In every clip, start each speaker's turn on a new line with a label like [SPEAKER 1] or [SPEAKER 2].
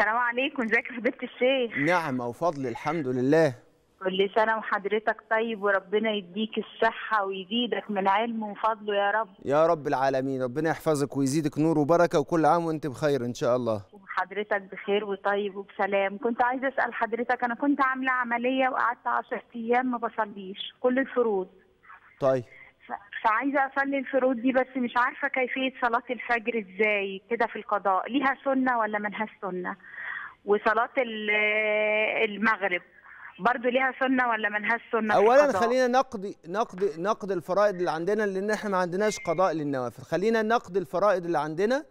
[SPEAKER 1] السلام عليكم ازيك يا حبيبتي الشيخ
[SPEAKER 2] نعم او فضل الحمد لله
[SPEAKER 1] كل سنه وحضرتك طيب وربنا يديك الصحه ويزيدك من علم وفضله يا رب
[SPEAKER 2] يا رب العالمين ربنا يحفظك ويزيدك نور وبركه وكل عام وانت بخير ان شاء الله
[SPEAKER 1] وحضرتك بخير وطيب وبسلام كنت عايزه اسال حضرتك انا كنت عامله عمليه وقعدت 10 ايام ما بصليش كل الفروض طيب فعايزه اصلي الفروض دي بس مش عارفه كيفيه صلاه الفجر ازاي كده في القضاء ليها سنه ولا منها سنه وصلاه المغرب برضو ليها سنه ولا منها سنه اولا خلينا
[SPEAKER 2] نقضي نقضي نقضي الفرائض اللي عندنا لان احنا ما عندناش قضاء للنوافل خلينا نقضي الفرائض اللي عندنا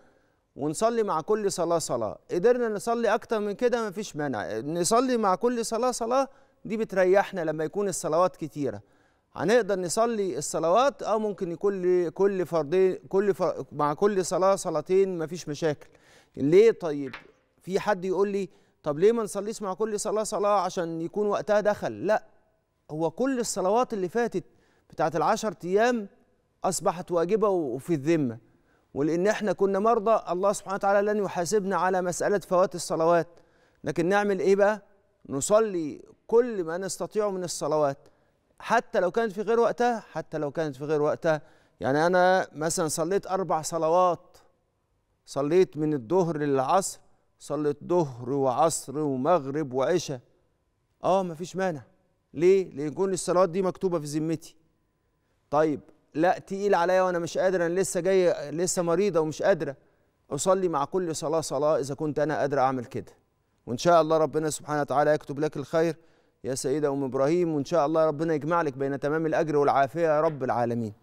[SPEAKER 2] ونصلي مع كل صلاه صلاه قدرنا نصلي اكتر من كده ما فيش مانع نصلي مع كل صلاه صلاه دي بتريحنا لما يكون الصلوات كتيره هنقدر نصلي الصلوات اه ممكن يكون كل فردين كل فر... مع كل صلاه صلاتين مفيش مشاكل ليه طيب في حد يقول لي طب ليه ما نصليش مع كل صلاه صلاه عشان يكون وقتها دخل لا هو كل الصلوات اللي فاتت بتاعت العشر ايام اصبحت واجبه وفي الذمه ولان احنا كنا مرضى الله سبحانه وتعالى لن يحاسبنا على مساله فوات الصلوات لكن نعمل ايه بقى نصلي كل ما نستطيعه من الصلوات حتى لو كانت في غير وقتها حتى لو كانت في غير وقتها يعني أنا مثلا صليت أربع صلوات صليت من الظهر للعصر صليت ظهر وعصر ومغرب وعشاء اه مفيش مانع ليه؟ ليكون الصلوات دي مكتوبة في ذمتي طيب لا تقيل عليا وأنا مش قادر أنا لسه جاية لسه مريضة ومش قادرة أصلي مع كل صلاة صلاة إذا كنت أنا قادرة أعمل كده وإن شاء الله ربنا سبحانه وتعالى يكتب لك الخير يا سيدة أم إبراهيم وإن شاء الله ربنا يجمع لك بين تمام الأجر والعافية يا رب العالمين